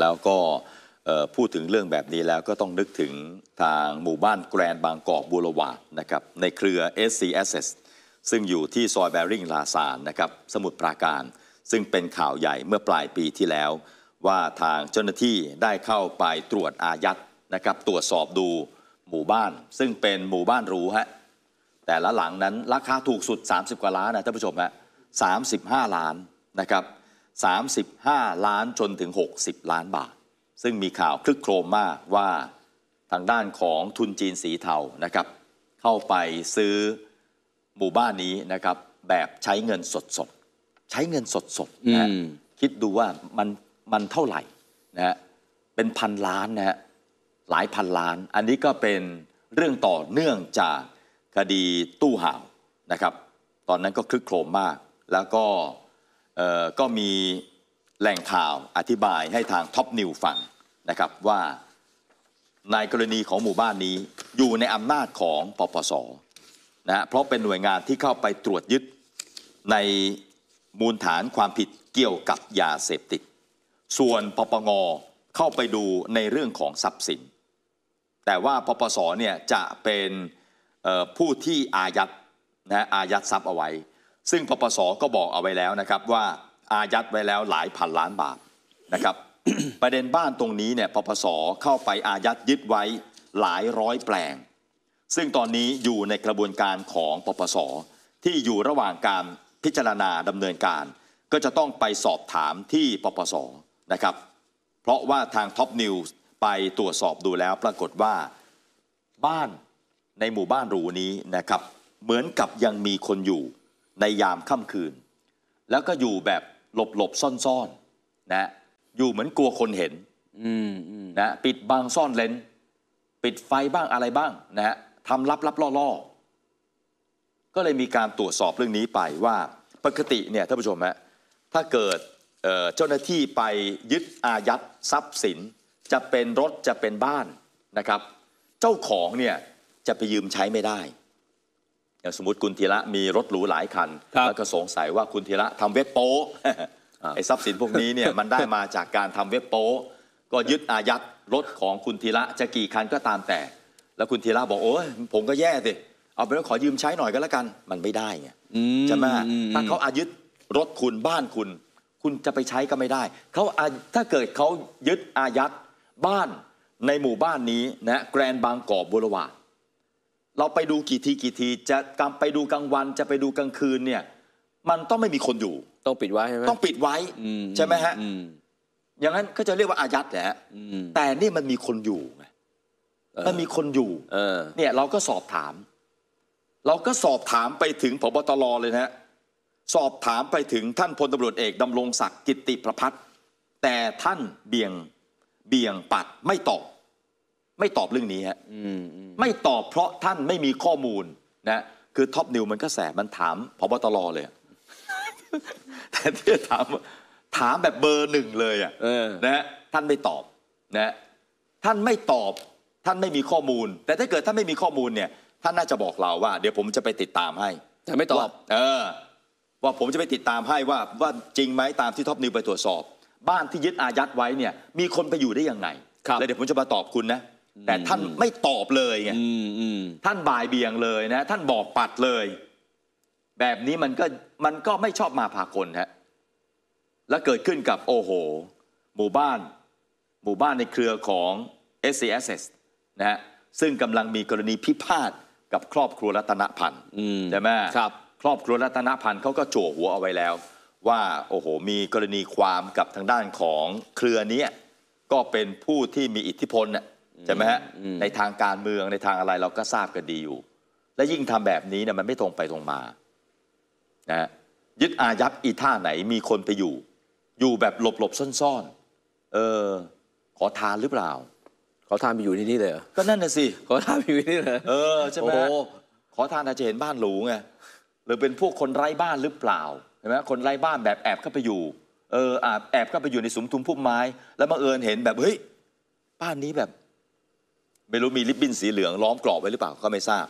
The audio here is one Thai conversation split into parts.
แล้วก็พูดถึงเรื่องแบบนี้แล้ว ก็ต้องนึกถึงทางหมู่บ้านแกรนบางกอกบัวละวาดนะครับในเครือ SC Assets ซึ่งอยู่ที่ซอยแบริ่งลาซานนะครับสมุทรปราการ ซึ่งเป็นข่าวใหญ่เมื่อปลายปีที่แล้ว ว่าทางเจ้าหน้าที่ได้เข้าไปตรวจอายัดนะครับตรวจสอบดูหมู่บ้าน ซึ่งเป็นหมู่บ้านหรูฮะแต่ละหลังนั้นราคาถูกสุด 30 กว่าล้านนะท่านผู้ชมฮะสาล้านนะครับ35ล้านจนถึง60ล้านบาท ซึ่งมีข่าวคลึกโครมมากว่าทางด้านของทุนจีนสีเทานะครับ เข้าไปซื้อหมู่บ้านนี้นะครับ แบบใช้เงินสดสดใช้เงินสดสดนะคิดดูว่ามันมันเท่าไหร่นะฮะเป็นพันล้านนะฮะหลายพันล้าน อันนี้ก็เป็นเรื่องต่อเนื่องจากคดีตู้ห่าวนะครับ ตอนนั้นก็คลึกโครมมากแล้วก็ก็มีแหล่งข่าวอธิบายให้ทางท็อปนิวฟังนะครับว่าในกรณีของหมู่บ้านนี้อยู่ในอำนาจของปปสนะเพราะเป็นหน่วยงานที่เข้าไปตรวจยึดในมูลฐานความผิดเกี่ยวกับยาเสพติดส่วนปปงเข้าไปดูในเรื่องของทรัพย์สิน แต่ว่าปปสเนี่ยจะเป็นผู้ที่อายัดนะอายัดทรัพย์เอาไว้ซึ่งปปส ก็บอกเอาไว้แล้วนะครับว่าอายัดไว้แล้วหลายพันล้านบาทนะครับประเด็นบ้านตรงนี้เนี่ยปปส เข้าไปอายัดยึดไว้หลายร้อยแปลง ซึ่งตอนนี้อยู่ในกระบวนการของปปส ที่อยู่ระหว่างการพิจารณาดำเนินการ ก็จะต้องไปสอบถามที่ปปส นะครับ เพราะว่าทางท็อปนิวส์ไปตรวจสอบดูแล้วปรากฏว่าบ้านในหมู่บ้านหรูนี้นะครับเหมือนกับยังมีคนอยู่ในยามค่ำคืน แล้วก็อยู่แบบหลบหลบซ่อนๆนะอยู่เหมือนกลัวคนเห็นนะปิดบังซ่อนเลนปิดไฟบ้างอะไรบ้างนะฮะทำลับลับล่อล่อก็เลยมีการตรวจสอบเรื่องนี้ไปว่า ปกติเนี่ยท่านผู้ชมฮะถ้าเกิดเจ้าหน้าที่ไปยึดอายัดทรัพย์สินจะเป็นรถจะเป็นบ้านนะครับ เจ้าของเนี่ยจะไปยืมใช้ไม่ได้าสมมติคุณธีระมีรถหรูหลายคันแล้วก็สงสัยว่าคุณธีระทำเว็บโป้ไอ้ทรัพย์สินพวกนี้เนี่ยมันได้มาจากการทำเว็บโป้ก็ยึดอายัดรถของคุณธีระจะกี่คันก็ตามแต่ แล้วคุณธีระบอกโอ้ยผมก็แย่สิเอาไปแล้วขอยืมใช้หน่อยก็แล้วกันมันไม่ได้ไงใช่ไหมถ้าเขาอายึดรถคุณบ้านคุณ คุณจะไปใช้ก็ไม่ได้เขาถ้าเกิดเขายึดอายัดบ้านในหมู่บ้านนี้นะแกรนบางกอบบุรวาเราไปดูกี่ทีกี่ทีจะกไปดูกลางวัน จะไปดูกลางคืนเนี่ย มันต้องไม่มีคนอยู่ ต้องปิดไว้ใช่ไหมต้องปิดไว้ใช่ไหมฮะอย่างนั้นก็จะเรียกว่าอายัดแหละแต่นี่มันมีคนอยู่ไงมันมีคนอยู่เนี่ย เราก็สอบถาม เราก็สอบถามไปถึงพบตรเลยนะฮะสอบถามไปถึงท่านพลตำรวจเอกดำรงศักดิ์กิติประพัฒแต่ท่านเบี่ยงเบี่ยงปัดไม่ตอบไม่ตอบเรื่องนี้ฮะไม่ตอบเพราะท่านไม่มีข้อมูลนะ คือท็อปนิวมันก็แสบมันถามพบตรเลยแต่ที่ถามถามแบบเบอร์หนึ่งเลยอ่ะนะ ท่านไม่ตอบ นะ ท่านไม่ตอบ ท่านไม่มีข้อมูล แต่ถ้าเกิดท่านไม่มีข้อมูลเนี่ยท่านน่าจะบอกเราว่า เดี๋ยวผมจะไปติดตามให้แต่ไม่ตอบ เออ ว่าผมจะไปติดตามให้ว่าว่าจริงไหมตามที่ท็อปนิวไปตรวจสอบ บ้านที่ยึดอายัดไว้เนี่ย มีคนไปอยู่ได้ยังไงแล้วเดี๋ยวผมจะมาตอบคุณนะแต่ท่านไม่ตอบเลยไงท่านบ่ายเบียงเลยนะ ท่านบอกปัดเลย แบบนี้มันก็มันก็ไม่ชอบมาพากลฮะและเกิดขึ้นกับโอโหหมู่บ้านหมู่บ้านในเครือของ s c s s นะฮะ ซึ่งกำลังมีกรณีพิพาทกับครอบครัวรัตนพันธ์ใช่ไหมครับ ครอบครัวรัตนพันธ์เขาก็โจหัวเอาไว้แล้ว ว่าโอ้โห มีกรณีความกับทางด้านของเครือนี้ก็เป็นผู้ที่มีอิทธิพลเนี่ยใช่ไหมฮะในทางการเมืองในทางอะไรเราก็ทราบกันดีอยู่ และยิ่งทำแบบนี้เนี่ยมันไม่ตรงไปตรงมานะยึดอายัดอีท่าไหน มีคนไปอยู่ อยู่แบบหลบหลบซ่อนซ่อนเออขอทานหรือเปล่า ขอทานไปอยู่ที่นี่เลยเอก็นั่นน่ะสิขอทานไปอยู่ที่นี่เลยเออใช่ไหมขอทานอาจจะเห็นบ้านหรูไงหรือเป็นพวกคนไร้บ้านหรือเปล่าใช่ไหมคนไร้บ้านแบบแอบเข้าไปอยู่ เออแอบเข้าไปอยู่ในสมทุมพุ่มไม้ แล้วมาเอิญเห็นแบบเฮ้ยบ้านนี้แบบไม่รู้มีริบบิ้นสีเหลืองล้อมกรอบไว้หรือเปล่าก็ไม่ทราบ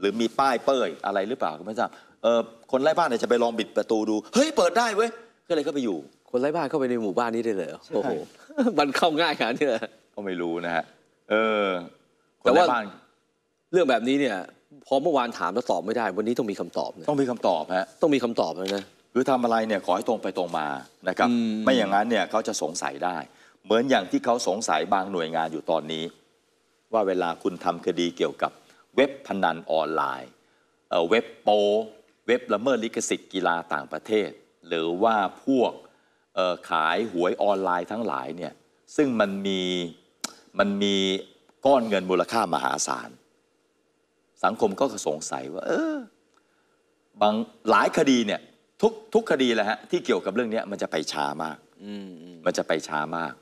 หรือมีป้ายเป้ยอะไรหรือเปล่าก็ไม่ทราบเออคนไร้บ้านเนี่ยจะไปลองบิดประตูดู เฮ้ยเปิดได้เว้ยก็เลยเข้าไปอยู่ คนไร้บ้านเข้าไปในหมู่บ้านนี้ได้เลยโอ้โหมันเข้าง่ายขนาดนี้เลยก็ไม่รู้นะฮะเออ แต่ว่าเรื่องแบบนี้เนี่ยพอเมื่อวานถามแล้วตอบไม่ได้ วันนี้ต้องมีคำตอบต้องมีคำตอบฮะต้องมีคำตอบลนะหรือทำอะไรเนี่ยขอให้ตรงไปตรงมานะครับ ไม่อย่างนั้นเนี่ยเขาจะสงสัยได้ เหมือนอย่างที่เขาสงสัยบางหน่วยงานอยู่ตอนนี้ว่าเวลาคุณทำคดีเกี่ยวกับ เว็บพนันออนไลน์เว็บโป เว็บละเมิดลิขสิทธิ์กีฬาต่างประเทศ หรือว่าพวกขายหวยออนไลน์ทั้งหลายเนี่ยซึ่งมันมีมันมีก้อนเงินมูลค่ามหาศาล สังคมก็สงสัยว่าเออบางหลายคดีเนี่ยทุกทุกคดีแหละฮะที่เกี่ยวกับเรื่องนี้มันจะไปช้ามากมันจะไปช้ามาก